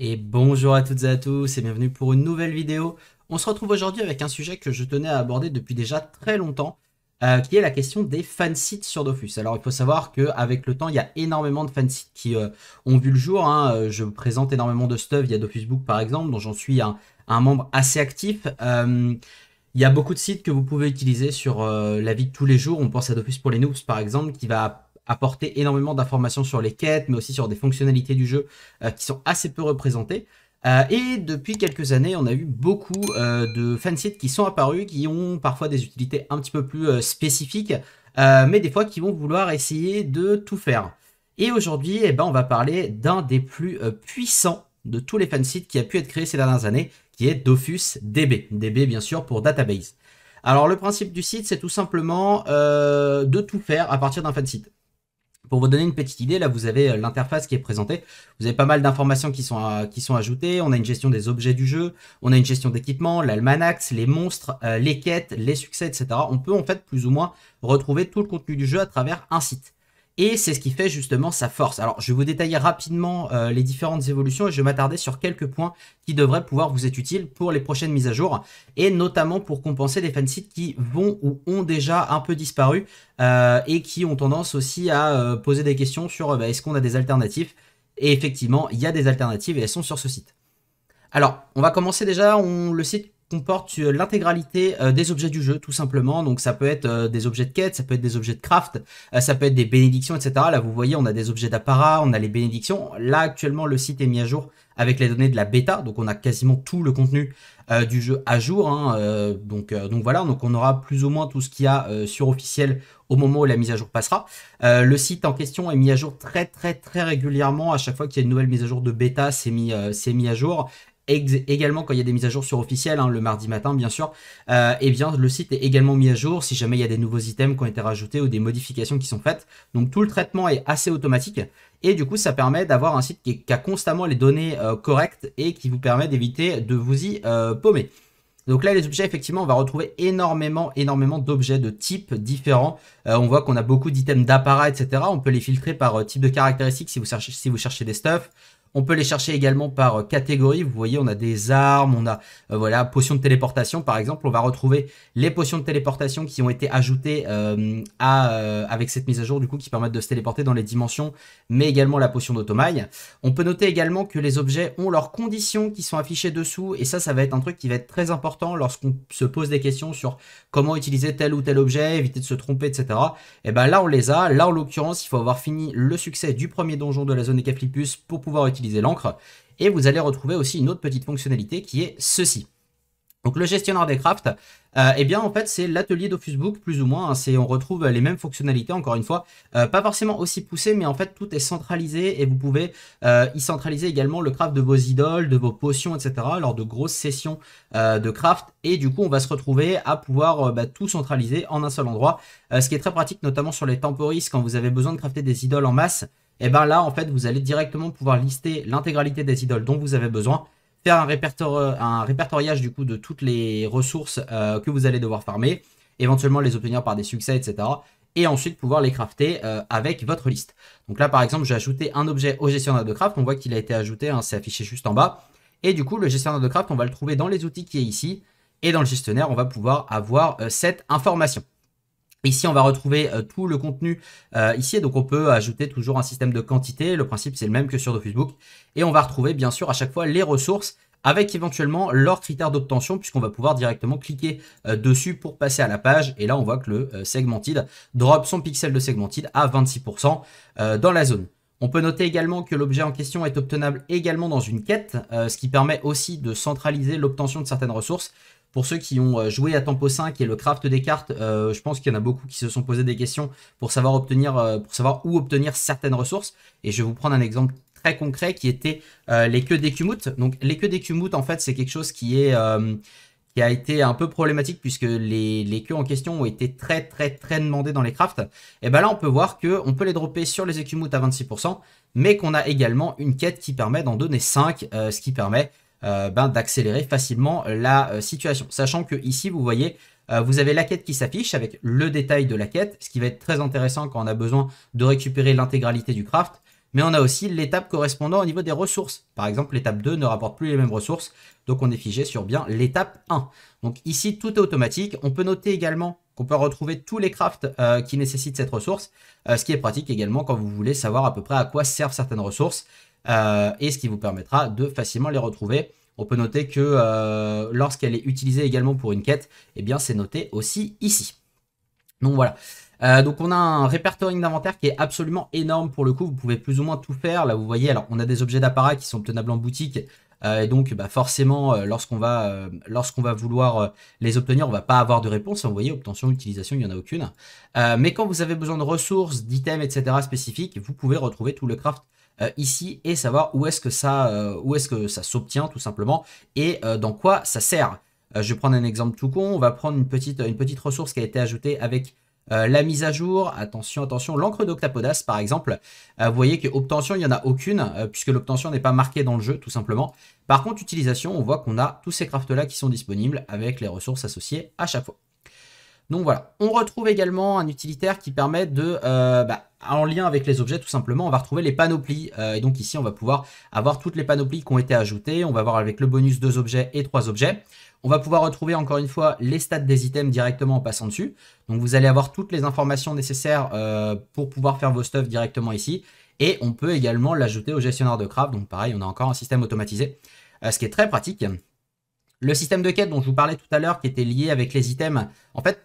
Et bonjour à toutes et à tous et bienvenue pour une nouvelle vidéo. On se retrouve aujourd'hui avec un sujet que je tenais à aborder depuis déjà très longtemps, euh, qui est la question des fansites sur Dofus. Alors il faut savoir qu'avec le temps, il y a énormément de fansites qui euh, ont vu le jour. Hein. Euh, je vous présente énormément de stuff il y a Dofusbook par exemple, dont j'en suis un, membre assez actif. il y a beaucoup de sites que vous pouvez utiliser sur la vie de tous les jours. On pense à Dofus pour les noobs par exemple, qui va apporter énormément d'informations sur les quêtes, mais aussi sur des fonctionnalités du jeu euh, qui sont assez peu représentées. Euh, et depuis quelques années, on a eu beaucoup euh, de fansites qui sont apparus, qui ont parfois des utilités un petit peu plus spécifiques, mais des fois qui vont vouloir essayer de tout faire. Et aujourd'hui, eh ben, on va parler d'un des plus puissants de tous les fansites qui a pu être créé ces dernières années, qui est Dofus DB. DB, bien sûr, pour database. Alors, le principe du site, c'est tout simplement de tout faire à partir d'un fansite. Pour vous donner une petite idée, là vous avez euh, l'interface qui est présentée. Vous avez pas mal d'informations qui sont euh, qui sont ajoutées. On a une gestion des objets du jeu, on a une gestion d'équipement, l'almanax, les monstres, euh, les quêtes, les succès, etc. On peut en fait plus ou moins retrouver tout le contenu du jeu à travers un site et c'est ce qui fait justement sa force. Alors je vais vous détailler rapidement euh, les différentes évolutions et je vais m'attarder sur quelques points qui devraient pouvoir vous être utiles pour les prochaines mises à jour et notamment pour compenser des fansites qui vont ou ont déjà un peu disparu euh, et qui ont tendance aussi à euh, poser des questions sur bah, est-ce qu'on a des alternatives et effectivement il y a des alternatives et elles sont sur ce site. Alors on va commencer déjà, on, le site comporte euh, l'intégralité euh, des objets du jeu, tout simplement. Donc ça peut être euh, des objets de quête, ça peut être des objets de craft, ça peut être des bénédictions, etc. Là, vous voyez, on a des objets d'apparat, on a les bénédictions. Là, actuellement, le site est mis à jour avec les données de la bêta, donc on a quasiment tout le contenu du jeu à jour. Hein, donc, donc voilà, donc on aura plus ou moins tout ce qu'il y a sur officiel au moment où la mise à jour passera. le site en question est mis à jour très très très régulièrement. À chaque fois qu'il y a une nouvelle mise à jour de bêta, c'est mis, mis à jour également quand il y a des mises à jour sur officiel, hein, le mardi matin bien sûr, et euh, eh bien le site est également mis à jour si jamais il y a des nouveaux items qui ont été rajoutés ou des modifications qui sont faites. Donc tout le traitement est assez automatique et du coup ça permet d'avoir un site qui, a constamment les données euh, correctes et qui vous permet d'éviter de vous y euh, paumer. Donc là, les objets, effectivement, on va retrouver énormément, énormément d'objets de types différents. on voit qu'on a beaucoup d'items d'apparat, etc. On peut les filtrer par type de caractéristiques si vous, cherchez, si vous cherchez des stuffs. On peut les chercher également par euh, catégorie. Vous voyez, on a des armes, on a euh, voilà potions de téléportation par exemple. On va retrouver les potions de téléportation qui ont été ajoutées euh, avec cette mise à jour du coup qui permettent de se téléporter dans les dimensions, mais également la potion d'automaille. On peut noter également que les objets ont leurs conditions qui sont affichées dessous et ça, ça va être un truc qui va être très important lorsqu'on se pose des questions sur comment utiliser tel ou tel objet, éviter de se tromper, etc. Et eh ben là, on les a. Là, en l'occurrence, il faut avoir fini le succès du premier donjon de la zone des pour pouvoir utiliser l'encre. Et vous allez retrouver aussi une autre petite fonctionnalité qui est ceci. Donc le gestionnaire des crafts, et euh, eh bien en fait c'est l'atelier d'Officebook plus ou moins, hein. c'est on retrouve les mêmes fonctionnalités encore une fois, euh, pas forcément aussi poussé mais en fait tout est centralisé et vous pouvez euh, y centraliser également le craft de vos idoles, de vos potions etc. lors de grosses sessions de craft et du coup on va se retrouver à pouvoir bah, tout centraliser en un seul endroit, ce qui est très pratique notamment sur les temporis quand vous avez besoin de crafter des idoles en masse et eh bien là, en fait, vous allez directement pouvoir lister l'intégralité des idoles dont vous avez besoin, faire un, euh, un répertoriage du coup de toutes les ressources euh, que vous allez devoir farmer, éventuellement les obtenir par des succès, etc. Et ensuite pouvoir les crafter euh, avec votre liste. Donc là, par exemple, j'ai ajouté un objet au gestionnaire de craft. On voit qu'il a été ajouté, hein, c'est affiché juste en bas. Et du coup, le gestionnaire de craft, on va le trouver dans les outils qui est ici. Et dans le gestionnaire, on va pouvoir avoir cette information. Ici, on va retrouver euh, tout le contenu euh, ici. Donc, on peut ajouter toujours un système de quantité. Le principe, c'est le même que sur Facebook. Et on va retrouver, bien sûr, à chaque fois les ressources avec éventuellement leurs critères d'obtention puisqu'on va pouvoir directement cliquer euh, dessus pour passer à la page. Et là, on voit que le Segmented drop son pixel de Segmented à 26% dans la zone. On peut noter également que l'objet en question est obtenable également dans une quête, euh, ce qui permet aussi de centraliser l'obtention de certaines ressources. Pour ceux qui ont euh, joué à Tempo 5 et le craft des cartes, euh, je pense qu'il y en a beaucoup qui se sont posé des questions pour savoir, obtenir, pour savoir où obtenir certaines ressources. Et je vais vous prendre un exemple très concret qui était les queues d'écumut. Donc les queues d'écumut, en fait, c'est quelque chose qui est qui a été un peu problématique puisque les, queues en question ont été très très très demandées dans les crafts, et ben là on peut voir que on peut les dropper sur les écumoutes à 26%, mais qu'on a également une quête qui permet d'en donner 5, euh, ce qui permet euh, ben, d'accélérer facilement la euh, situation. Sachant que ici vous voyez vous avez la quête qui s'affiche avec le détail de la quête, ce qui va être très intéressant quand on a besoin de récupérer l'intégralité du craft mais on a aussi l'étape correspondant au niveau des ressources. Par exemple, l'étape 2 ne rapporte plus les mêmes ressources, donc on est figé sur bien l'étape 1. Donc ici, tout est automatique. On peut noter également qu'on peut retrouver tous les crafts euh, qui nécessitent cette ressource, euh, ce qui est pratique également quand vous voulez savoir à peu près à quoi servent certaines ressources, euh, et ce qui vous permettra de facilement les retrouver. On peut noter que lorsqu'elle est utilisée également pour une quête, eh bien c'est noté aussi ici. Donc voilà. Euh, donc on a un répertoire d'inventaire qui est absolument énorme pour le coup. Vous pouvez plus ou moins tout faire. Là vous voyez, alors on a des objets d'apparat qui sont obtenables en boutique. Euh, et donc bah, forcément, euh, lorsqu'on va, va vouloir les obtenir, on va pas avoir de réponse. Vous voyez, obtention, utilisation, il n'y en a aucune. mais quand vous avez besoin de ressources, d'items, etc. spécifiques, vous pouvez retrouver tout le craft ici et savoir où est-ce que ça, est-ce que ça s'obtient tout simplement et dans quoi ça sert. je vais prendre un exemple tout con. On va prendre une petite, une petite ressource qui a été ajoutée avec euh, la mise à jour, attention, attention, l'encre d'Octapodas par exemple, euh, vous voyez qu'obtention, il n'y en a aucune, euh, puisque l'obtention n'est pas marquée dans le jeu, tout simplement. Par contre, utilisation, on voit qu'on a tous ces crafts-là qui sont disponibles avec les ressources associées à chaque fois. Donc voilà, on retrouve également un utilitaire qui permet de, bah, en lien avec les objets tout simplement, on va retrouver les panoplies. et donc ici, on va pouvoir avoir toutes les panoplies qui ont été ajoutées. On va voir avec le bonus deux objets et trois objets. On va pouvoir retrouver encore une fois les stats des items directement en passant dessus. Donc vous allez avoir toutes les informations nécessaires euh, pour pouvoir faire vos stuff directement ici. Et on peut également l'ajouter au gestionnaire de craft. Donc pareil, on a encore un système automatisé, euh, ce qui est très pratique. Le système de quête dont je vous parlais tout à l'heure qui était lié avec les items, en fait,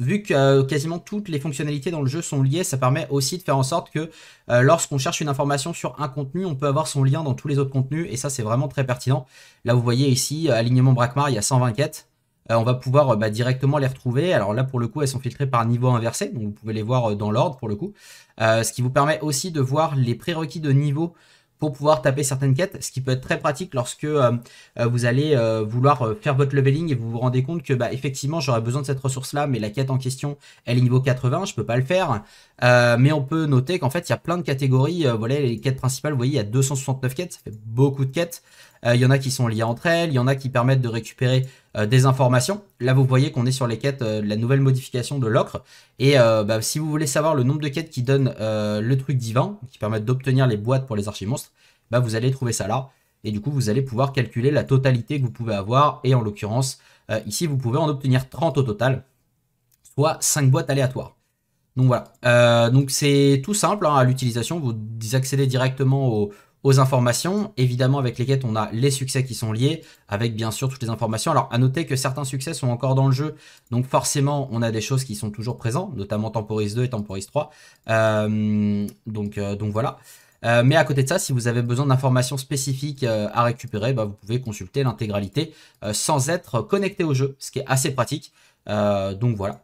vu que euh, quasiment toutes les fonctionnalités dans le jeu sont liées, ça permet aussi de faire en sorte que euh, lorsqu'on cherche une information sur un contenu, on peut avoir son lien dans tous les autres contenus, et ça c'est vraiment très pertinent. Là vous voyez ici, euh, alignement Brakmar, il y a 120 quêtes, on va pouvoir bah, directement les retrouver. Alors là pour le coup elles sont filtrées par niveau inversé, donc vous pouvez les voir dans l'ordre pour le coup, ce qui vous permet aussi de voir les prérequis de niveau pour pouvoir taper certaines quêtes, ce qui peut être très pratique lorsque euh, euh, vous allez euh, vouloir faire votre leveling et vous vous rendez compte que bah, effectivement j'aurais besoin de cette ressource là, mais la quête en question elle est niveau 80, je peux pas le faire. mais on peut noter qu'en fait il y a plein de catégories, voilà les quêtes principales, vous voyez il y a 269 quêtes, ça fait beaucoup de quêtes il euh, y en a qui sont liés entre elles, il y en a qui permettent de récupérer euh, des informations. Là, vous voyez qu'on est sur les quêtes euh, de la nouvelle modification de l'ocre. Et bah, si vous voulez savoir le nombre de quêtes qui donnent le truc divin, qui permettent d'obtenir les boîtes pour les archimonstres, bah, vous allez trouver ça là. Et du coup, vous allez pouvoir calculer la totalité que vous pouvez avoir. Et en l'occurrence, ici, vous pouvez en obtenir 30 au total, soit 5 boîtes aléatoires. Donc voilà. donc c'est tout simple hein. à l'utilisation. Vous accédez directement au, aux informations, évidemment avec lesquelles on a les succès qui sont liés, avec bien sûr toutes les informations. Alors à noter que certains succès sont encore dans le jeu, donc forcément on a des choses qui sont toujours présentes, notamment Temporis 2 et Temporis 3. Euh, donc, euh, donc voilà. Euh, mais à côté de ça, si vous avez besoin d'informations spécifiques à récupérer, bah, vous pouvez consulter l'intégralité sans être connecté au jeu, ce qui est assez pratique. donc voilà.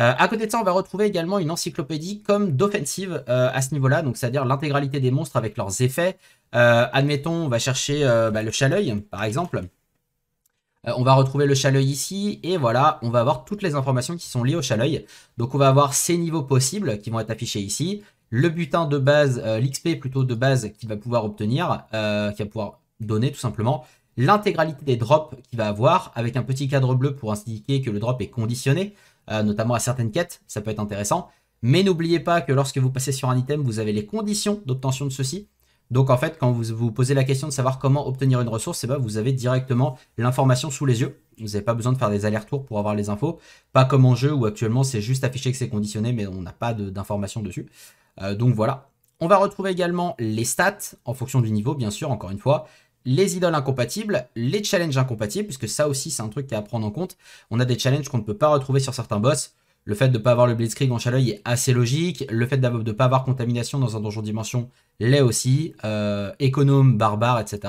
Euh, à côté de ça, on va retrouver également une encyclopédie comme d'offensive euh, à ce niveau-là, donc c'est-à-dire l'intégralité des monstres avec leurs effets. Euh, admettons, on va chercher bah, le chaleuil, par exemple. on va retrouver le chaleuil ici, et voilà, on va avoir toutes les informations qui sont liées au chaleuil. Donc on va avoir ces niveaux possibles qui vont être affichés ici, le butin de base, l'XP plutôt de base qu'il va pouvoir obtenir, qui va pouvoir donner tout simplement, l'intégralité des drops qu'il va avoir, avec un petit cadre bleu pour indiquer que le drop est conditionné. Euh, notamment à certaines quêtes, ça peut être intéressant. Mais n'oubliez pas que lorsque vous passez sur un item, vous avez les conditions d'obtention de ceci. Donc en fait, quand vous vous posez la question de savoir comment obtenir une ressource, c'est eh bien vous avez directement l'information sous les yeux. Vous n'avez pas besoin de faire des allers-retours pour avoir les infos. Pas comme en jeu où actuellement c'est juste affiché que c'est conditionné, mais on n'a pas d'informations dessus. Euh, donc voilà. On va retrouver également les stats en fonction du niveau, bien sûr, encore une fois les idoles incompatibles, les challenges incompatibles, puisque ça aussi c'est un truc qui est à prendre en compte. On a des challenges qu'on ne peut pas retrouver sur certains boss. Le fait de ne pas avoir le Blitzkrieg en chaleuil est assez logique. Le fait de ne pas avoir contamination dans un donjon dimension l'est aussi. Euh, économe, barbare, etc.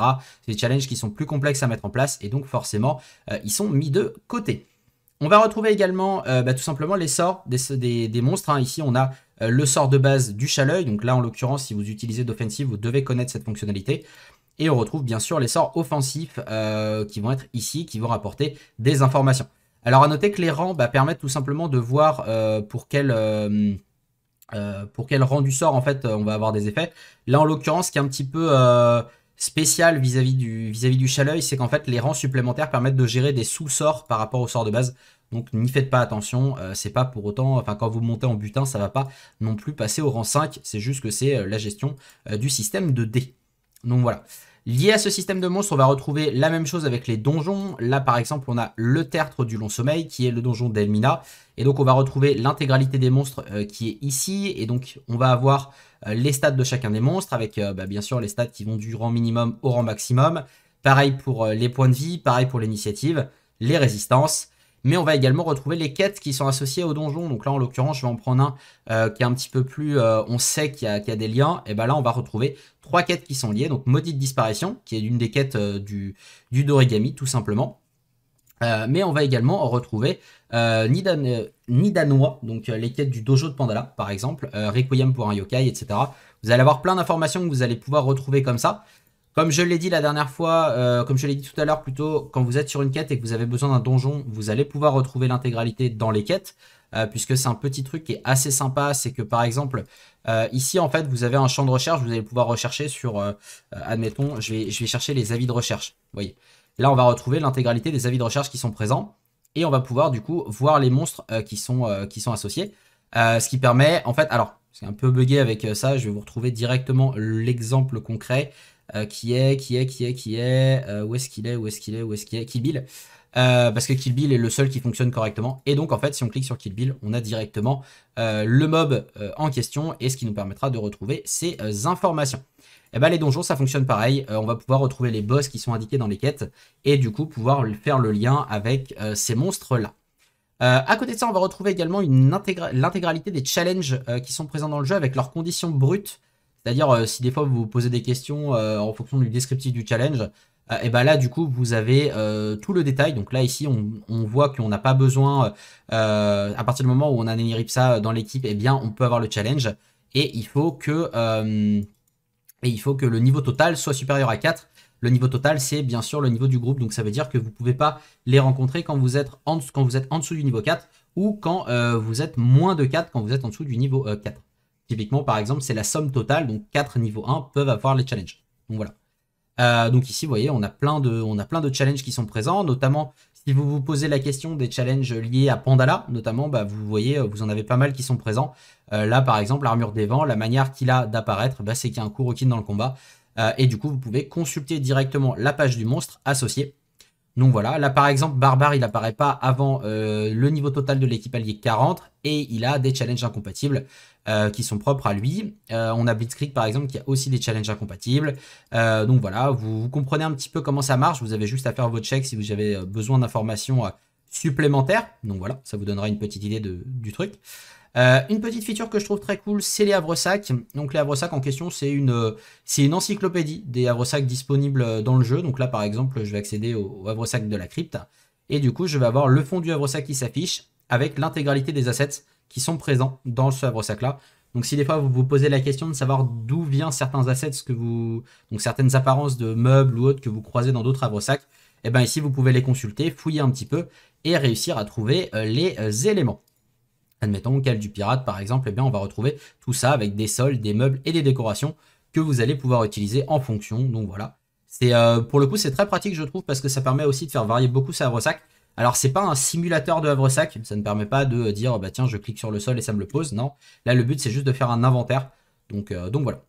C'est des challenges qui sont plus complexes à mettre en place et donc forcément euh, ils sont mis de côté. On va retrouver également euh, bah, tout simplement les sorts des, monstres. Hein. Ici, on a euh, le sort de base du chaleuil. Donc là, en l'occurrence, si vous utilisez d'offensive, vous devez connaître cette fonctionnalité. Et on retrouve bien sûr les sorts offensifs euh, qui vont être ici, qui vont rapporter des informations. Alors à noter que les rangs bah, permettent tout simplement de voir euh, pour quel... Euh, pour quel rang du sort en fait on va avoir des effets. Là en l'occurrence ce qui est un petit peu spécial vis-à-vis du, vis -vis du chaleuil, c'est qu'en fait les rangs supplémentaires permettent de gérer des sous-sorts par rapport au sort de base. Donc n'y faites pas attention, c'est pas pour autant, enfin quand vous montez en butin, ça va pas non plus passer au rang 5, c'est juste que c'est la gestion du système de dés. Donc voilà. Lié à ce système de monstres, on va retrouver la même chose avec les donjons. Là, par exemple, on a le tertre du long sommeil, qui est le donjon d'Elmina. Et donc, on va retrouver l'intégralité des monstres euh, qui est ici. Et donc, on va avoir euh, les stats de chacun des monstres, avec euh, bah, bien sûr les stats qui vont du rang minimum au rang maximum. Pareil pour les points de vie, pareil pour l'initiative, les résistances mais on va également retrouver les quêtes qui sont associées au donjon. Donc là, en l'occurrence, je vais en prendre un euh, qui est un petit peu plus... Euh, on sait qu'il y, a des liens. Et bien là, on va retrouver trois quêtes qui sont liées. Donc Maudite Disparition, qui est une des quêtes euh, du, Dorigami, tout simplement. mais on va également retrouver Nidan, danois. donc les quêtes du Dojo de Pandala, par exemple, Requiem pour un Yokai, etc. Vous allez avoir plein d'informations que vous allez pouvoir retrouver comme ça. Comme je l'ai dit la dernière fois, euh, comme je l'ai dit tout à l'heure plutôt, quand vous êtes sur une quête et que vous avez besoin d'un donjon, vous allez pouvoir retrouver l'intégralité dans les quêtes, euh, puisque c'est un petit truc qui est assez sympa. C'est que par exemple, euh, ici en fait, vous avez un champ de recherche, vous allez pouvoir rechercher sur, admettons, je vais, je vais chercher les avis de recherche. Vous voyez. Là, on va retrouver l'intégralité des avis de recherche qui sont présents, et on va pouvoir du coup voir les monstres qui, sont, qui sont associés. ce qui permet, en fait, alors c'est un peu buggé avec ça. Je vais vous retrouver directement l'exemple concret. Euh, qui est, qui est, qui est, qui est, euh, où est-ce qu'il est, où est-ce qu'il est, où est-ce qu'il est, Kill Bill. Euh, parce que Kill Bill est le seul qui fonctionne correctement. Et donc, en fait, si on clique sur Kill Bill, on a directement le mob en question et ce qui nous permettra de retrouver ces informations. Et eh ben, les donjons, ça fonctionne pareil. on va pouvoir retrouver les boss qui sont indiqués dans les quêtes et du coup pouvoir faire le lien avec ces monstres-là. à côté de ça, on va retrouver également l'intégralité des challenges qui sont présents dans le jeu avec leurs conditions brutes c'est-à-dire, euh, si des fois vous vous posez des questions euh, en fonction du descriptif du challenge, euh, et ben là, du coup, vous avez tout le détail. Donc là, ici, on, voit qu'on n'a pas besoin, à partir du moment où on a Neni Ripsa dans l'équipe, eh bien, on peut avoir le challenge. Et il faut que, il faut que le niveau total soit supérieur à 4. Le niveau total, c'est bien sûr le niveau du groupe. Donc ça veut dire que vous ne pouvez pas les rencontrer quand vous êtes quand vous êtes en dessous du niveau 4 ou quand vous êtes moins de 4, quand vous êtes en dessous du niveau 4. Typiquement, par exemple, c'est la somme totale, donc 4 niveaux 1 peuvent avoir les challenges. Donc voilà. Euh, donc ici, vous voyez, on a, plein de, on a plein de challenges qui sont présents, notamment si vous vous posez la question des challenges liés à Pandala, notamment, bah, vous voyez, vous en avez pas mal qui sont présents. Euh, là, par exemple, l'armure des vents, la manière qu'il a d'apparaître, bah, c'est qu'il y a un Kurokin dans le combat. Euh, et du coup, vous pouvez consulter directement la page du monstre associé. Donc voilà, là par exemple, Barbare, il apparaît pas avant euh, le niveau total de l'équipe alliée 40 et il a des challenges incompatibles euh, qui sont propres à lui. Euh, on a Blitzkrieg par exemple qui a aussi des challenges incompatibles. donc voilà, vous, comprenez un petit peu comment ça marche. Vous avez juste à faire votre check si vous avez besoin d'informations supplémentaires. Donc voilà, ça vous donnera une petite idée du truc. Euh, une petite feature que je trouve très cool, c'est les Havresacs. Donc les Havresacs en question, c'est une, euh, c'est une encyclopédie des Havresacs disponibles euh, dans le jeu. Donc là, par exemple, je vais accéder au, Havresac de la crypte. Et du coup, je vais avoir le fond du Havresac qui s'affiche avec l'intégralité des assets qui sont présents dans ce Havresac-là. Donc si des fois vous vous posez la question de savoir d'où viennent certains assets que vous, donc certaines apparences de meubles ou autres que vous croisez dans d'autres Havresacs, eh bien ici vous pouvez les consulter, fouiller un petit peu et réussir à trouver les éléments. Admettons, qu'elle du pirate par exemple, eh bien on va retrouver tout ça avec des sols, des meubles et des décorations que vous allez pouvoir utiliser en fonction. Donc voilà, c'est euh, pour le coup c'est très pratique je trouve parce que ça permet aussi de faire varier beaucoup sa sac. Alors c'est pas un simulateur de havre ça ne permet pas de dire bah tiens je clique sur le sol et ça me le pose. Non, là le but c'est juste de faire un inventaire. Donc, euh, donc voilà.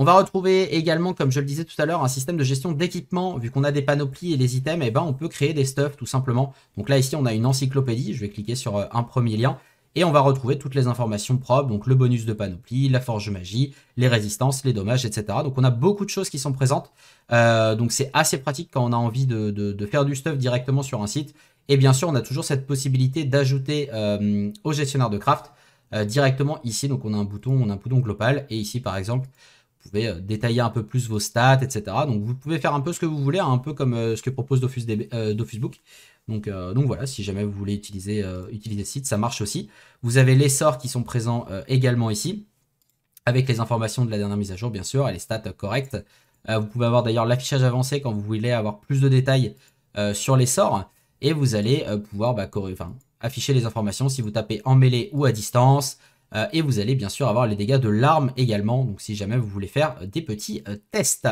On va retrouver également, comme je le disais tout à l'heure, un système de gestion d'équipement. Vu qu'on a des panoplies et des items, eh ben, on peut créer des stuff tout simplement. Donc là, ici, on a une encyclopédie. Je vais cliquer sur euh, un premier lien et on va retrouver toutes les informations propres, donc le bonus de panoplie, la forge magie, les résistances, les dommages, etc. Donc on a beaucoup de choses qui sont présentes, euh, donc c'est assez pratique quand on a envie de, faire du stuff directement sur un site, et bien sûr on a toujours cette possibilité d'ajouter euh, au gestionnaire de craft euh, directement ici, donc on a un bouton, on a un bouton global, et ici par exemple, vous pouvez détailler un peu plus vos stats, etc. Donc vous pouvez faire un peu ce que vous voulez, hein, un peu comme ce que propose Dofus, euh, donc, voilà, si jamais vous voulez utiliser, euh, utiliser site, ça marche aussi. Vous avez les sorts qui sont présents euh, également ici, avec les informations de la dernière mise à jour, bien sûr, et les stats correctes. vous pouvez avoir d'ailleurs l'affichage avancé quand vous voulez avoir plus de détails sur les sorts. Et vous allez pouvoir bah, afficher les informations si vous tapez en mêlée ou à distance. et vous allez bien sûr avoir les dégâts de l'arme également, donc si jamais vous voulez faire des petits tests.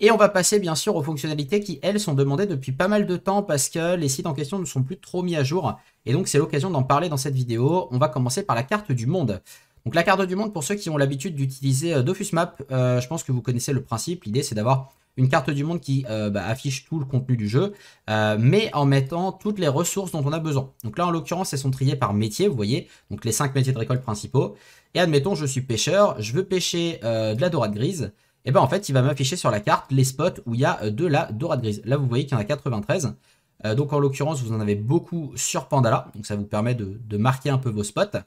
Et on va passer bien sûr aux fonctionnalités qui, elles, sont demandées depuis pas mal de temps parce que les sites en question ne sont plus trop mis à jour. Et donc c'est l'occasion d'en parler dans cette vidéo. On va commencer par la carte du monde. Donc la carte du monde, pour ceux qui ont l'habitude d'utiliser euh, Dofus Map, euh, je pense que vous connaissez le principe. L'idée c'est d'avoir une carte du monde qui euh, bah, affiche tout le contenu du jeu, mais en mettant toutes les ressources dont on a besoin. Donc là, en l'occurrence, elles sont triées par métier, vous voyez, donc les cinq métiers de récolte principaux. Et admettons, je suis pêcheur, je veux pêcher de la dorade grise et eh bien en fait, il va m'afficher sur la carte les spots où il y a euh, de la dorade grise. Là, vous voyez qu'il y en a 93. Euh, donc en l'occurrence, vous en avez beaucoup sur Pandala. Donc ça vous permet de, marquer un peu vos spots.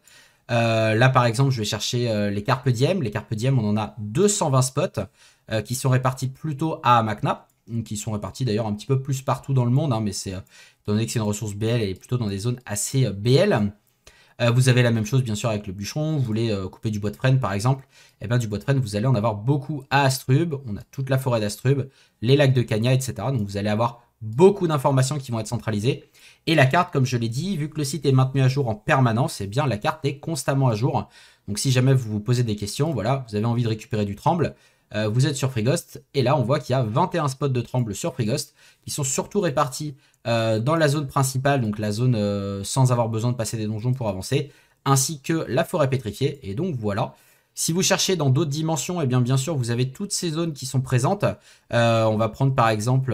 Euh, là, par exemple, je vais chercher les carpe diem. Les carpe diem, on en a 220 spots qui sont répartis plutôt à Macna, qui sont répartis d'ailleurs un petit peu plus partout dans le monde, hein, mais c'est étant donné que c'est une ressource BL, elle est plutôt dans des zones assez BL. Euh, vous avez la même chose bien sûr avec le bûcheron, vous voulez euh, couper du bois de frêne par exemple, et eh bien du bois de frêne vous allez en avoir beaucoup à Astrub, on a toute la forêt d'Astrub, les lacs de Cagna, etc. Donc vous allez avoir beaucoup d'informations qui vont être centralisées. Et la carte, comme je l'ai dit, vu que le site est maintenu à jour en permanence, eh bien la carte est constamment à jour. Donc si jamais vous vous posez des questions, voilà, vous avez envie de récupérer du tremble, euh, vous êtes sur Ghost, Et là, on voit qu'il y a 21 spots de tremble sur Ghost, qui sont surtout répartis euh, dans la zone principale, donc la zone euh, sans avoir besoin de passer des donjons pour avancer, ainsi que la forêt pétrifiée. Et donc voilà. Si vous cherchez dans d'autres dimensions, et eh bien bien sûr, vous avez toutes ces zones qui sont présentes. on va prendre par exemple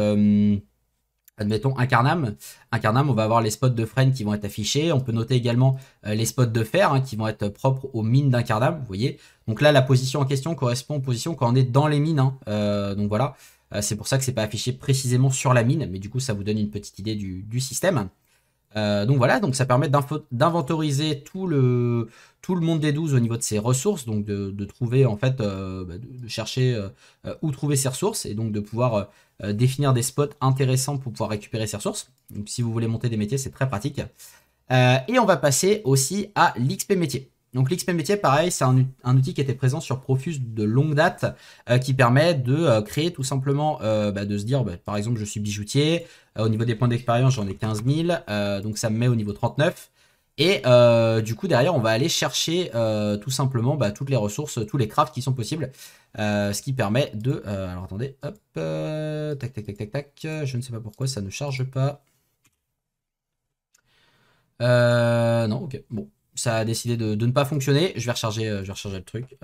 Admettons Incarnam. Incarnam, on va avoir les spots de freine qui vont être affichés. On peut noter également euh, les spots de fer hein, qui vont être propres aux mines d'Incarnam. Vous voyez. Donc là, la position en question correspond aux positions quand on est dans les mines. Hein. Euh, donc voilà. Euh, c'est pour ça que c'est pas affiché précisément sur la mine, mais du coup ça vous donne une petite idée du, du système. Euh, donc voilà, donc ça permet d'inventoriser tout le, tout le monde des 12 au niveau de ses ressources, donc de, trouver en fait, euh, bah, de chercher euh, où trouver ses ressources et donc de pouvoir définir des spots intéressants pour pouvoir récupérer ses ressources. Donc si vous voulez monter des métiers, c'est très pratique. et on va passer aussi à l'XP métier. Donc l'XP métier, pareil, c'est un, outil qui était présent sur Profus de longue date, euh, qui permet de euh, créer tout simplement, euh, bah, de se dire, bah, par exemple, je suis bijoutier, au niveau des points d'expérience, j'en ai 15 000, donc ça me met au niveau 39. Et du coup, derrière, on va aller chercher tout simplement bah, toutes les ressources, tous les crafts qui sont possibles, ce qui permet de... alors attendez, hop, tac, tac, tac, tac, tac, je ne sais pas pourquoi ça ne charge pas. non, ok, bon, ça a décidé de, ne pas fonctionner. Je vais recharger, euh, le truc.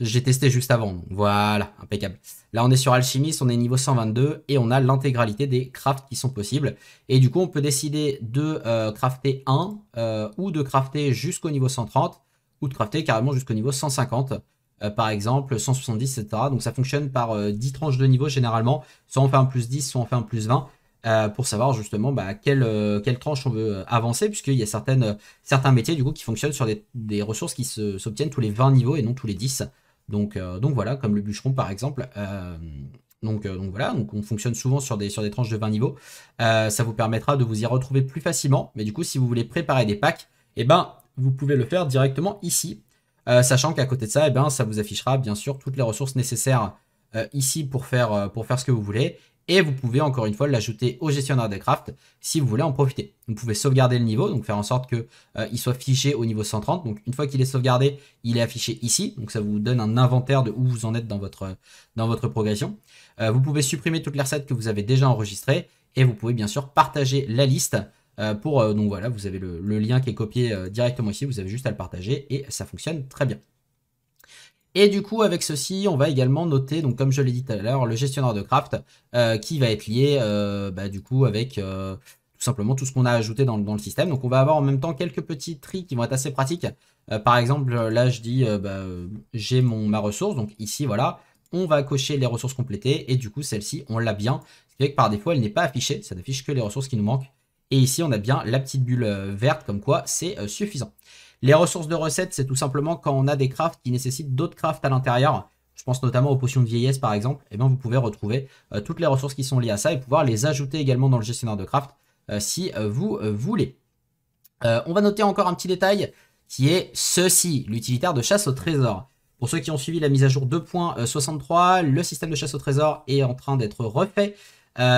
J'ai testé juste avant. voilà, impeccable. Là, on est sur Alchimiste, on est niveau 122 et on a l'intégralité des crafts qui sont possibles. Et du coup, on peut décider de euh, crafter 1 euh, ou de crafter jusqu'au niveau 130 ou de crafter carrément jusqu'au niveau 150. par exemple, 170, etc. Donc ça fonctionne par 10 tranches de niveau généralement. Soit on fait un plus 10, soit on fait un plus 20. Euh, pour savoir justement bah, euh, quelle, tranche on veut euh, avancer, puisqu'il y a certains métiers du coup qui fonctionnent sur des, ressources qui s'obtiennent tous les 20 niveaux et non tous les 10. Donc, donc voilà, comme le bûcheron par exemple. donc, voilà, donc on fonctionne souvent sur des, tranches de 20 niveaux. ça vous permettra de vous y retrouver plus facilement. Mais du coup, si vous voulez préparer des packs, eh ben, vous pouvez le faire directement ici. sachant qu'à côté de ça, eh ben, ça vous affichera bien sûr toutes les ressources nécessaires ici pour faire ce que vous voulez et vous pouvez encore une fois l'ajouter au gestionnaire de craft si vous voulez en profiter. Vous pouvez sauvegarder le niveau, donc faire en sorte qu'il euh, il soit affiché au niveau 130. Donc une fois qu'il est sauvegardé, il est affiché ici, donc ça vous donne un inventaire de où vous en êtes dans votre, dans votre progression. Euh, vous pouvez supprimer toutes les recettes que vous avez déjà enregistrées et vous pouvez bien sûr partager la liste. Euh, pour, donc voilà, vous avez le lien qui est copié directement ici, vous avez juste à le partager et ça fonctionne très bien. Et du coup, avec ceci, on va également noter, donc comme je l'ai dit tout à l'heure, le gestionnaire de craft euh, qui va être lié euh, bah, du coup avec euh, tout simplement tout ce qu'on a ajouté dans, le système. Donc on va avoir en même temps quelques petits tris qui vont être assez pratiques. par exemple, là je dis bah, j'ai mon ma ressource, donc ici voilà, on va cocher les ressources complétées et du coup celle-ci on l'a bien. Ce qui fait que par défaut elle n'est pas affichée, ça n'affiche que les ressources qui nous manquent. Et ici on a bien la petite bulle verte comme quoi c'est suffisant. Les ressources de recettes, c'est tout simplement quand on a des crafts qui nécessitent d'autres crafts à l'intérieur. Je pense notamment aux potions de vieillesse par exemple. Et eh bien vous pouvez retrouver euh, toutes les ressources qui sont liées à ça et pouvoir les ajouter également dans le gestionnaire de craft euh, si euh, vous voulez. on va noter encore un petit détail qui est ceci, l'utilitaire de chasse au trésor. Pour ceux qui ont suivi la mise à jour 2.63, le système de chasse au trésor est en train d'être refait.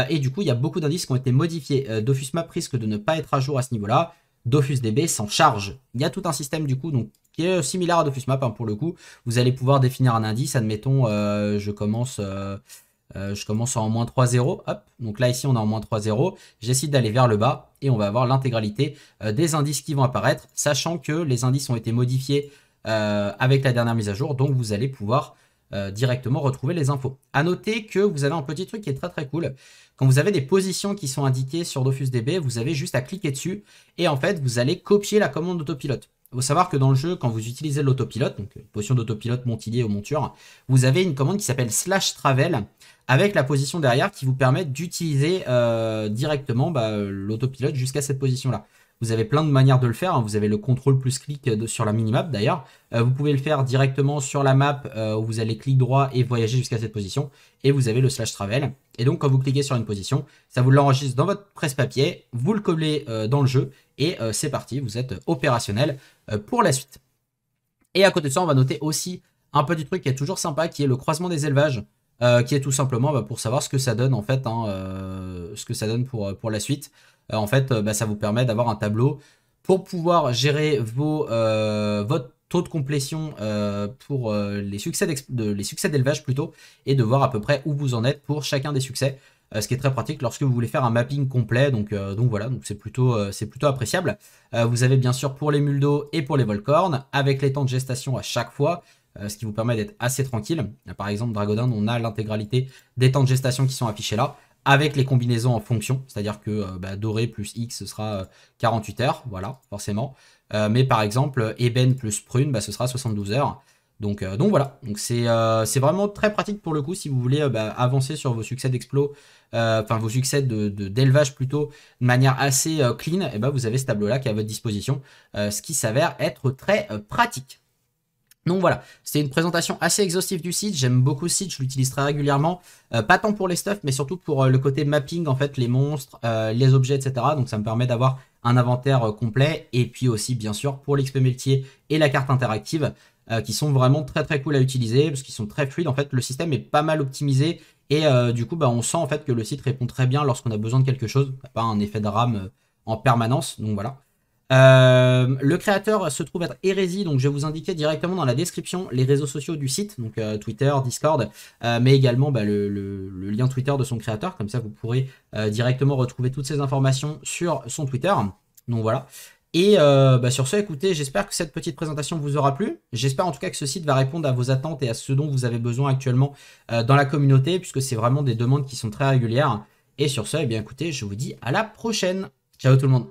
et du coup, il y a beaucoup d'indices qui ont été modifiés. Dofusma risque de ne pas être à jour à ce niveau-là. DB sans charge. Il y a tout un système du coup donc, qui est similaire à Dofus Map. Hein, pour le coup. Vous allez pouvoir définir un indice, admettons euh, je commence... Euh, euh, je commence en moins 3-0, donc là ici on est en moins 3.0. 0 j'essaie d'aller vers le bas et on va avoir l'intégralité des indices qui vont apparaître, sachant que les indices ont été modifiés avec la dernière mise à jour, donc vous allez pouvoir euh, directement retrouver les infos. À noter que vous avez un petit truc qui est très très cool. Quand vous avez des positions qui sont indiquées sur DofusDB, vous avez juste à cliquer dessus et en fait vous allez copier la commande d'autopilote. Il faut savoir que dans le jeu, quand vous utilisez l'autopilote, donc une potion d'autopilote montilier ou monture, vous avez une commande qui s'appelle slash travel avec la position derrière qui vous permet d'utiliser euh, directement bah, l'autopilote jusqu'à cette position-là. Vous avez plein de manières de le faire. Hein. Vous avez le contrôle plus clic euh, sur la minimap d'ailleurs. Euh, vous pouvez le faire directement sur la map euh, où vous allez clic droit et voyager jusqu'à cette position. Et vous avez le slash travel. Et donc quand vous cliquez sur une position, ça vous l'enregistre dans votre presse-papier. Vous le collez dans le jeu et c'est parti. Vous êtes opérationnel pour la suite. Et à côté de ça, on va noter aussi un petit truc qui est toujours sympa, qui est le croisement des élevages. Euh, qui est tout simplement bah, pour savoir ce que ça donne en fait, hein, euh, ce que ça donne pour, pour la suite. Euh, en fait, bah, ça vous permet d'avoir un tableau pour pouvoir gérer vos, votre taux de complétion pour les succès les succès d'élevage plutôt, et de voir à peu près où vous en êtes pour chacun des succès. ce qui est très pratique lorsque vous voulez faire un mapping complet. Donc, donc voilà, donc c'est plutôt, c'est plutôt appréciable. vous avez bien sûr pour les mules et pour les volcornes, avec les temps de gestation à chaque fois. Euh, ce qui vous permet d'être assez tranquille. Par exemple, Dragodin, on a l'intégralité des temps de gestation qui sont affichés là avec les combinaisons en fonction, c'est-à-dire que euh, bah, doré plus X, ce sera 48 euh, heures, voilà, forcément. mais par exemple, ébène plus prune, bah, ce sera 72 heures. Donc, donc voilà, donc c'est vraiment très pratique pour le coup si vous voulez bah, avancer sur vos succès d'explo, enfin vos succès d'élevage de, d'élevage plutôt de manière assez clean, et eh ben, vous avez ce tableau-là qui est à votre disposition, ce qui s'avère être très pratique. Donc voilà, c'était une présentation assez exhaustive du site. J'aime beaucoup ce site, je l'utilise très régulièrement. Euh, pas tant pour les stuffs, mais surtout pour euh, le côté mapping, en fait, les monstres, euh, les objets, etc. Donc ça me permet d'avoir un inventaire complet. Et puis aussi, bien sûr, pour l'XP Meltier et la carte interactive, qui sont vraiment très très cool à utiliser, parce qu'ils sont très fluides. En fait, le système est pas mal optimisé. Et du coup, bah, on sent en fait que le site répond très bien lorsqu'on a besoin de quelque chose. Pas un effet de RAM en permanence. Donc voilà. Euh, le créateur se trouve être Hérésie, donc je vais vous indiquer directement dans la description les réseaux sociaux du site, donc euh, Twitter, Discord, euh, mais également bah, le, lien Twitter de son créateur, comme ça vous pourrez directement retrouver toutes ces informations sur son Twitter. Donc voilà. Et bah, sur ce, écoutez, j'espère que cette petite présentation vous aura plu. J'espère en tout cas que ce site va répondre à vos attentes et à ce dont vous avez besoin actuellement dans la communauté, puisque c'est vraiment des demandes qui sont très régulières. Et sur ce, eh bien écoutez, je vous dis à la prochaine. Ciao tout le monde.